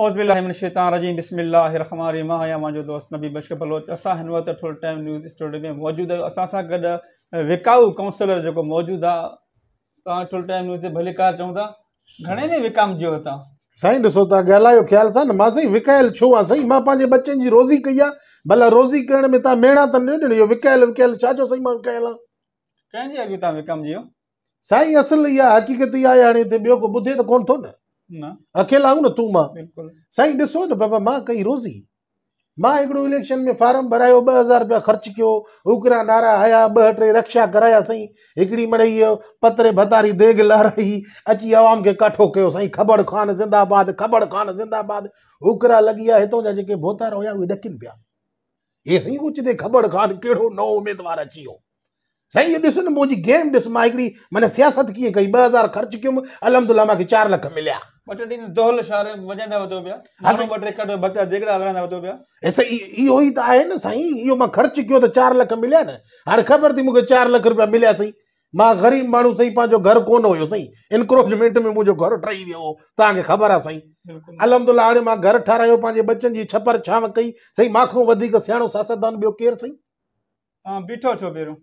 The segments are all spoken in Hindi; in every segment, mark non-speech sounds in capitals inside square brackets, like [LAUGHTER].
औज़बिल्लाशैतरजीम बसमिल्लामाजूद वसनबी बशर बलोच असां हिन वक़्तु थोरो टाइम न्यूज़ स्टोरी में मौजूदु आहियूं असां विकाऊ काउंसलर जो मौजूद आहे तव्हां टाइम न्यूज़ भले कार चऊं घने घणे में विकामजियो तव्हां साईं ॾिसो था ॻाल्हायो ख़्याल सां न मां साईं विकायल छो आहे साईं मां पंहिंजे बचनि जी रोज़ी कई आहे भला रोज़ी करण में तव्हां मेणा त न ॾिनो इहो विकायल विकायल छा चओ साईं मां विकायल आहे कंहिंजे अॻु तव्हां विकामजी वियो साईं असुलु हक़ीक़त इहा आहे हाणे हिते को ॿुधे त कोन्ह थो न अकेला हूं ना तू मां साईं ॾिसो न बाबा मां कई रोज़ी मां हिकिड़ो इलेक्शन में फार्म भरायो ॿ हज़ार रुपया ख़र्च कयो उकरा नारा आया ॿ टे रक्षा कराया साईं हिकिड़ी मिड़ई पतरे भतारी देग लहराई अची आवाम खे काठो कयो साईं खबर ख़ान ज़िंदाबाद खबर ख़ान ज़िंदाबाद उकरा लॻी आहे हितां जा जेके भोतार हुया उहे ॾकनि पिया हे साईं कुझु ते खबर ख़ान कहिड़ो नओं उमेदवार अची वियो साईं इहो ॾिसो न मुंहिंजी गेम ॾिस मां हिकिड़ी माना सियासत कीअं कई ॿ हज़ार ख़र्च कयुमि अलहमदुल्ला मूंखे चारि लख मिलिया ಬಟ್ ಇನ್ ದೋಲ್ ಶಾರೆ ವಜಂದ वतो ख़र्च कयो त लख मिलिया न हाणे ख़बर थी मूंखे चारि लख रुपया मिलिया साईं मां ग़रीब माण्हू साईं पंहिंजो घरु कोन हुयो साईं इनक्रोचमेंट में मुंहिंजो घरु ठही वियो तव्हांखे ख़बर आहे साईं अलहमदुल्ला हाणे मां घरु ठारायो पंहिंजे बचनि जी छपर छाव कई सही माखो वधीक सियाणो सियासतदान ॿियो केरु साईं बीठो छो पहिरियों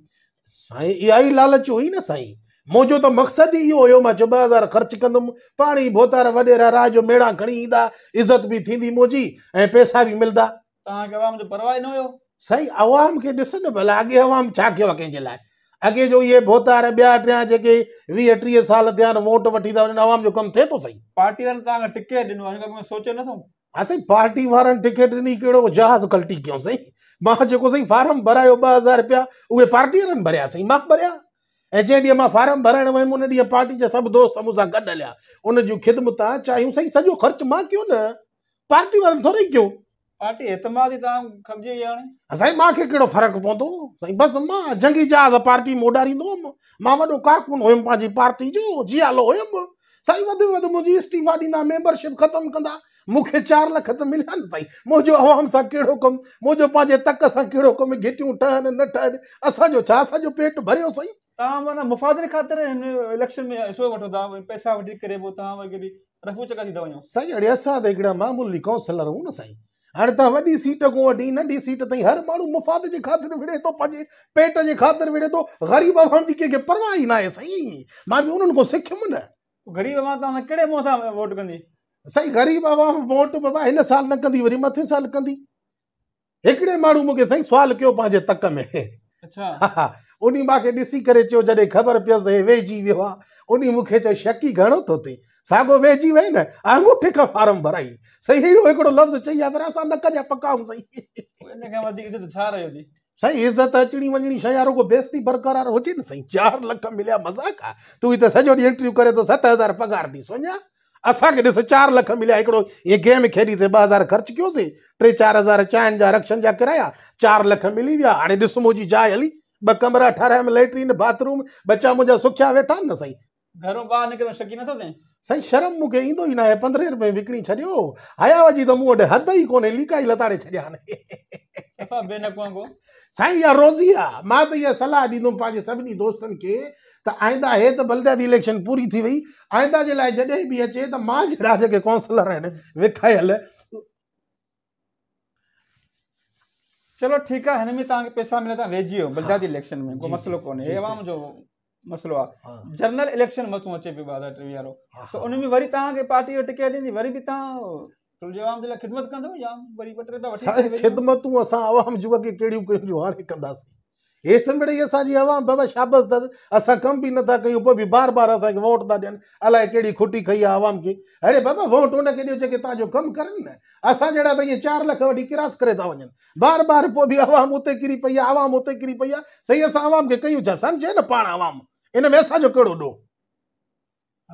साईं इहा लालच हुई ना साईं मुंहिंजो तो मकसद ही इहो हुयो हज़ार ख़र्च कदम पाण भोतार वॾेरा राज मेड़ा खड़ी इंदा इज़त भी थींदी मुंहिंजी ऐं पैसा भी मिलंदा तव्हांखे आवाम जो परवाह न आवाम खे ॾिस भला अॻे आवाम छा कयो जो इहे भोतार ॿिया टिया जेके वीह टीह साल थिया वोट वठी था वञनि आवाम जो कमु थिए थो साईं पार्टी टिकेट ॾिनो सोचे नथो हा पार्टी वारनि टिकेट ॾिनी कहिड़ो जहाज़ कल्टी क्यों सही मां जेको साईं फार्म भरायो ॿ हज़ार रुपिया पार्टी भरिया साईं मां भरिया ऐं जंहिं भरण मां फार्म पार्टी के सब दोस्त मूंसां गॾु हलिया उन जूं ख़िदमता चाहियूं साईं सॼो मां कयो न पार्टी वाले थोरी कयो पार्टी एतमाद तव्हां जंगी जहाज़ पार्टी में उॾारींदो हुउमि मां कारकुन हुयुमि पार्टी जो जियालो हुयुमि साईं वधि में इस्तीफ़ा ॾींदा मेंबरशिप खत्म कंदा मूंखे चार लख त मिलिया न साईं आवाम सां कहिड़ो कमु मुंहिंजो तक से कहिड़ो कमु घिटियूं ठहनि न ठहनि असांजो पेट भर सही तव्हां माना मुफ़ाद ख़ातिर हिन इलेक्शन में हिसो वठंदा पैसा वठी करे पोइ तव्हां वरी रफ़ू चका थी था वञो साईं अड़े असां त हिकिड़ा मामूली कौंसलर आहियूं न साईं हाणे तव्हां वॾी सीट खां वठी नंढी सीट ताईं हर माण्हू मुफ़ाद जे ख़ातिर विड़े थो तो पंहिंजे पेट जे ख़ातिर विड़े थो तो ग़रीब अवाम जी कंहिंखे परवाह ई न आहे साईं मां बि उन्हनि खां सिखियुमि न ग़रीब अवाम तव्हां कहिड़े मुंहं सां वोट कंदी साईं ग़रीब अवाम वोट बाबा हिन साल न कंदी वरी मथे साल कंदी हिकिड़े माण्हू मूंखे साईं सुवाल कयो पंहिंजे तक में अच्छा उन मूंखे ॾिसी ख़बर पियसि हे वेहिजी वियो आहे उन मूंखे चयो शकी घणो थो थिए साॻियो वेहिजी वई न अंगूठे फार्म भराई सही लफ़्ज़ चई आहे पर असां न कजा पकाऊं सही छा इज़त अचणी वञणी शइ बेस्ती बरक़रार हुजे न साईं चारि लख मिलिया मज़ाक आहे तूं हिते सॼो ॾींहुं इंटरव्यू करे थो सत हज़ार पगार थी सोञा असांखे ॾिस चारि लख मिलिया हिकिड़ो ईअं गेम खेॾीसीं ॿ हज़ार खर्च किया टे चारि हज़ार चाहिनि जा रक्षनि जा किराया चार लख मिली वह हाँ ॾिस मुंहिंजी जाइ हली બ કમરા 18 મે લેટ્રિન બાથરૂમ બચા મુજા સુખયા વેઠા ન સહી ઘર બા ન કે શકી ન થ સહી શરમ મુકે ઈndo ન 15 રૂપય વિકણી છડયો આયાજી દમ ઓડે હદઈ કોને લિકાઈ લતાડે છડયા ને બેન કોગો સહી ય રોજીયા મા તો ય સલાહ દીન પાજે સબની દોસ્તન કે તા આઈંદા હે તો બલદારી ઇલેક્શન પૂરી થી ભઈ આઈંદા જે લાઈ જડે બી છે તો મા જડા કે કાઉન્સિલર રહે ને વેખાયલ चलो ठीक है हिन में तव्हांखे पैसा मिलंदा वेझी वियो हाँ। बलदादी इलेक्शन में को मसलो कोन्हे अवाम जो मसइलो आहे हाँ। जनरल इलेक्शन मथो अचे पियो ॿ टेवीह वारो त उन में वरी तव्हांखे पार्टी जो टिकेट ॾींदी वरी बि तव्हां तो ख़िदमत कंदव या वरी ॿ टे खिदमतूं असां आवाम जूं अॻे कहिड़ियूं कहिड़ियूं हाणे कंदासीं हेठि मिड़ई असांजी आवाम बाबा शाबस अस असां कम बि नथा कयूं पोइ बि बार बार असांखे वोट था दियन अलाए कड़ी खुटी खई आवाम खे अरे बाबा वोट उनके ॾियो जेके तव्हांजो कमु करनि न असां जहिड़ा त लख वठी किरास करे बार बार पोइ बि आवाम उते किरी पई आवाम उते किरी पई आहे सही असां आवाम खे कयूं छा सम्झे न पा आवाम इन में असांजो कहिड़ो ॾोह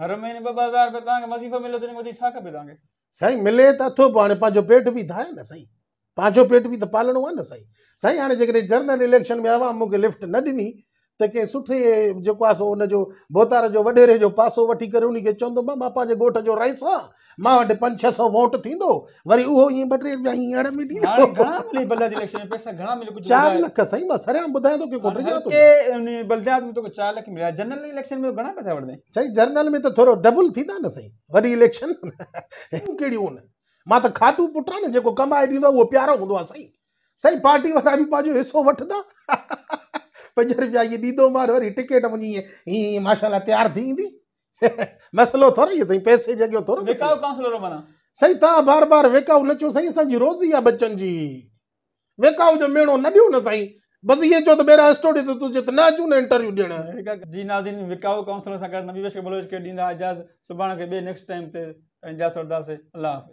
हर महीने ॿ ॿ हज़ार रुपया मिले तो अथो पोइ पेट भी था न पंहिंजो पेट भी तो पालणो आहे न साईं साईं हाणे जनरल इलेक्शन में आवाम मूंखे लिफ्ट न ॾिनी तो कें सुठे जेको सो उनजो बोतार जो वॾेरे जो पासो वी करे उनखे चवंदोमांव मां जो रईस आहियां मां वटि छह सौ वोट थींदो वरी उहो टे रुपया हींअर में लख साईं मां सरिया ॿुधायां थो की कोठे जनरल इलेक्शन में घणा पैसा वठंदा जनरल में त थोरो डबल थींदा न साईं इलेक्शन कहिड़ियूं न [LAUGHS] मां त खाटू पुटु आहे न जेको कमाए ॾींदो प्यारो हों आहे साईं पार्टी वाला भी पंहिंजो हिसो वठंदा [LAUGHS] पंज रुपया इहे ॾींदोमांव वरी टिकेट मुंहिंजी हीअं माशाला तैयार थी ईंदी [LAUGHS] मसइलो थोरो इहो साईं पैसे जॻहियो थोरो साईं तव्हां बार बार वेकाऊ न चयो साईं असांजी रोज़ी आहे बचनि जी वेकाऊ जो मेणो न ॾियो न साईं बसि ईअं चयो त ॿेरा स्टोरी त तूं जित न अचूं न इंटरव्यू ॾियण जी नाज़िन विकाऊ काउंसलर सां गॾु नबी बशर बलोच खे ॾींदा इजाज़त सुभाणे खे ॿिए नेक्स्ट टाइम ते इजाज़त वठंदासीं अलाह